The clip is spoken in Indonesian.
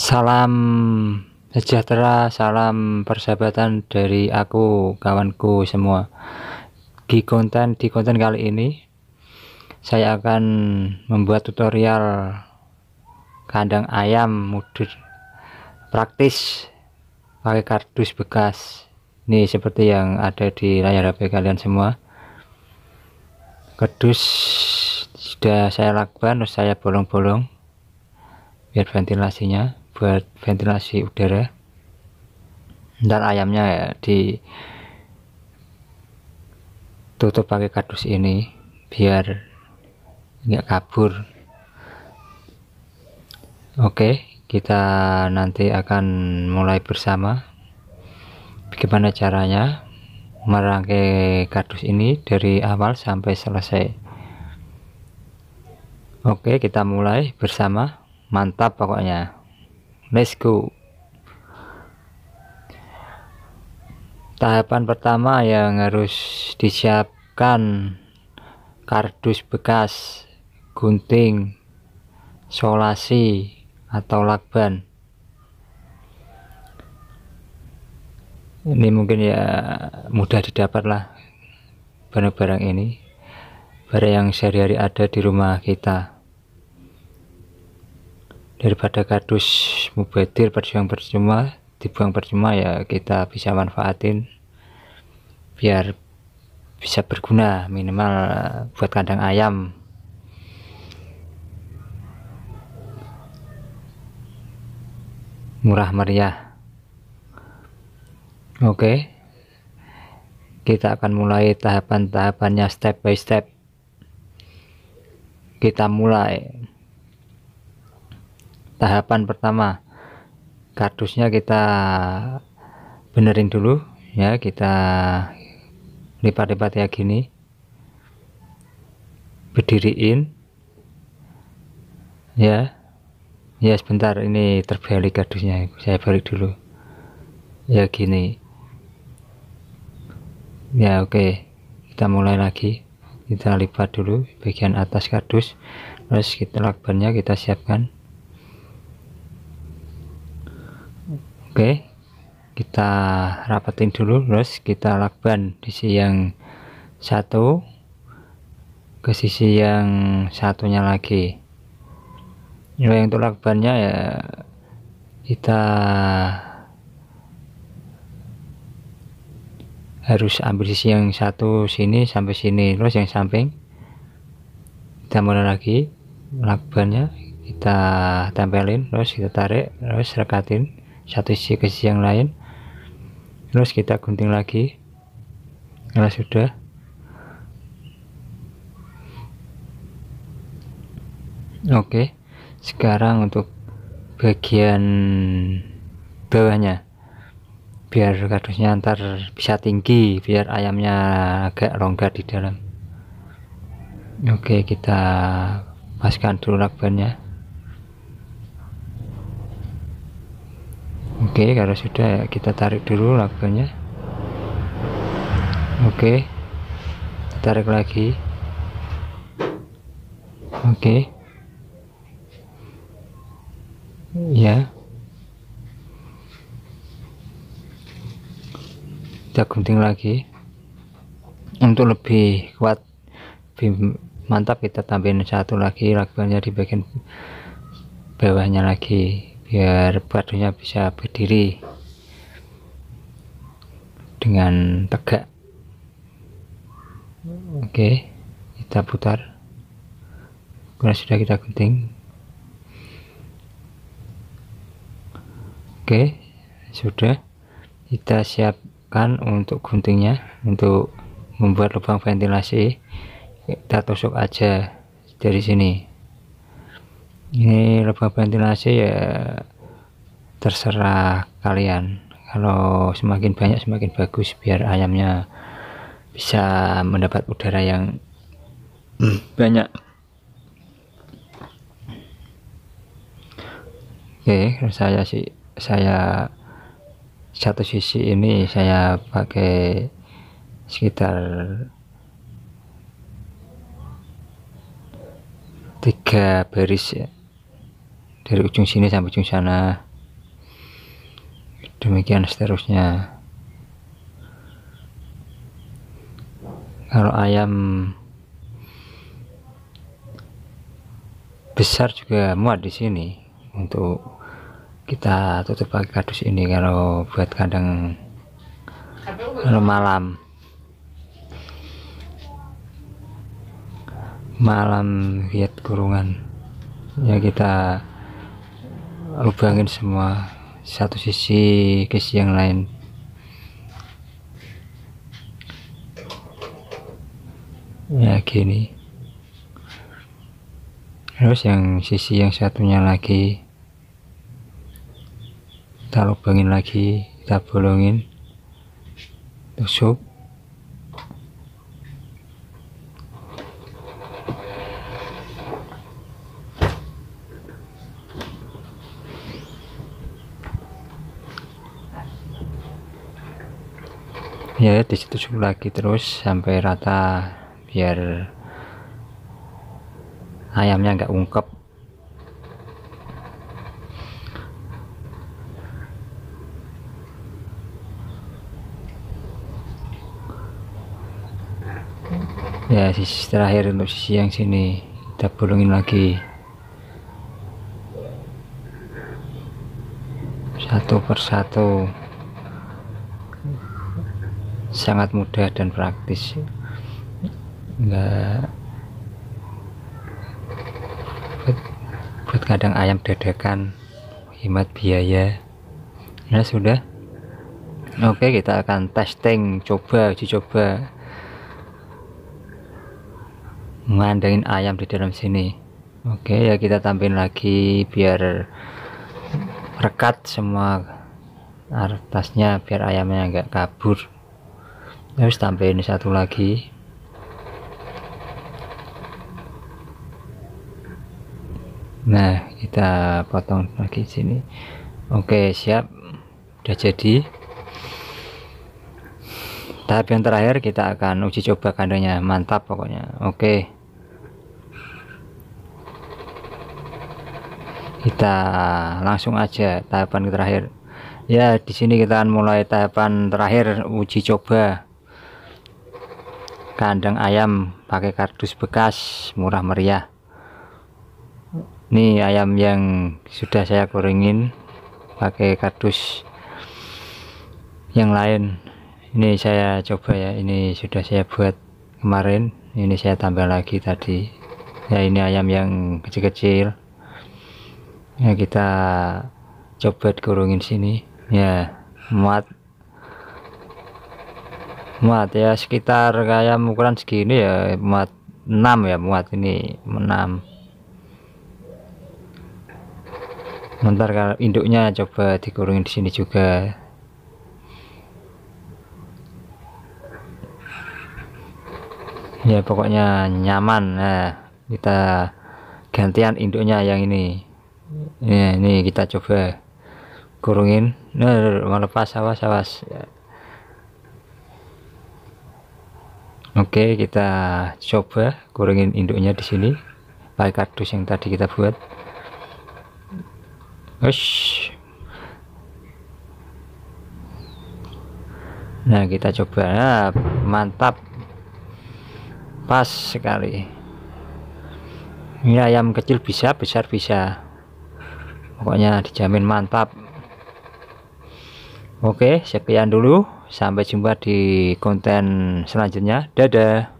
Salam sejahtera, salam persahabatan dari aku, kawanku semua. Di konten di konten kali ini saya akan membuat tutorial kandang ayam mudur praktis pakai kardus bekas. Nih seperti yang ada di layar HP kalian semua. Kardus sudah saya lakukan, terus saya bolong-bolong biar ventilasinya buat ventilasi udara dan ayamnya ya di tutup pakai kardus ini biar nggak kabur oke kita nanti akan mulai bersama bagaimana caranya merangkai kardus ini dari awal sampai selesai oke kita mulai bersama mantap pokoknya Let's go. Tahapan pertama yang harus disiapkan kardus bekas, gunting, solasi atau lakban. Ini mungkin ya mudah didapat lah barang-barang ini. Barang yang sehari-hari ada di rumah kita. Daripada kardus mubadir berjuang percuma dibuang percuma ya kita bisa manfaatin biar bisa berguna minimal eh, buat kandang ayam murah meriah oke kita akan mulai tahapan-tahapannya step by step kita mulai tahapan pertama kardusnya kita benerin dulu ya kita lipat-lipat ya gini berdiriin ya ya sebentar ini terbalik kardusnya saya balik dulu ya gini ya oke okay. kita mulai lagi kita lipat dulu bagian atas kardus terus kita lakbannya kita siapkan oke kita rapetin dulu terus kita lakban di sisi yang satu ke sisi yang satunya lagi ya yang untuk lakbannya ya kita harus ambil sisi yang satu sini sampai sini terus yang samping kita mulai lagi lakbannya kita tempelin terus kita tarik terus rekatin satu sisi ke sisi yang lain terus kita gunting lagi karena sudah oke sekarang untuk bagian bawahnya biar kardusnya antar bisa tinggi biar ayamnya agak longgar di dalam oke kita paskan dulu lakbannya oke okay, kalau sudah ya kita tarik dulu lagunya oke okay. tarik lagi oke okay. ya kita gunting lagi untuk lebih kuat lebih mantap kita tambahin satu lagi lagunya di bagian bawahnya lagi biar batunya bisa berdiri dengan tegak oke kita putar karena sudah kita gunting oke sudah kita siapkan untuk guntingnya untuk membuat lubang ventilasi kita tusuk aja dari sini ini lubang ventilasi ya terserah kalian kalau semakin banyak semakin bagus biar ayamnya bisa mendapat udara yang banyak oke saya sih saya satu sisi ini saya pakai sekitar tiga baris ya dari ujung sini sampai ujung sana demikian seterusnya kalau ayam besar juga muat di sini untuk kita tutup pakai kardus ini kalau buat kandang kalau malam malam lihat kurungan ya kita lubangin semua satu sisi ke sisi yang lain ya gini terus yang sisi yang satunya lagi kita lubangin lagi kita bolongin tusuk ya disetusuk lagi terus sampai rata biar ayamnya enggak ungkep ya sisi terakhir untuk sisi yang sini kita bolongin lagi satu persatu sangat mudah dan praktis enggak buat, kadang ayam dadakan hemat biaya ya sudah oke kita akan testing coba uji coba mengandangin ayam di dalam sini oke ya kita tampilin lagi biar rekat semua atasnya biar ayamnya nggak kabur terus ya, tambahin satu lagi nah kita potong lagi sini oke siap udah jadi tahap yang terakhir kita akan uji coba kandangnya mantap pokoknya oke kita langsung aja tahapan terakhir ya di sini kita akan mulai tahapan terakhir uji coba kandang ayam pakai kardus bekas murah meriah ini ayam yang sudah saya gorengin pakai kardus yang lain ini saya coba ya ini sudah saya buat kemarin ini saya tambah lagi tadi ya ini ayam yang kecil-kecil ya kita coba gorengin sini ya muat muat ya sekitar kayak ukuran segini ya muat 6 ya muat ini 6 bentar kalau induknya coba dikurungin di sini juga ya pokoknya nyaman nah kita gantian induknya yang ini ya, ini kita coba kurungin nah melepas awas awas Oke, kita coba gorengin induknya di sini. Pakai kardus yang tadi kita buat. Ush. Nah, kita coba. Nah, mantap. Pas sekali. Ini ayam kecil bisa, besar bisa. Pokoknya dijamin mantap. Oke, sekian dulu. Sampai jumpa di konten selanjutnya. Dadah.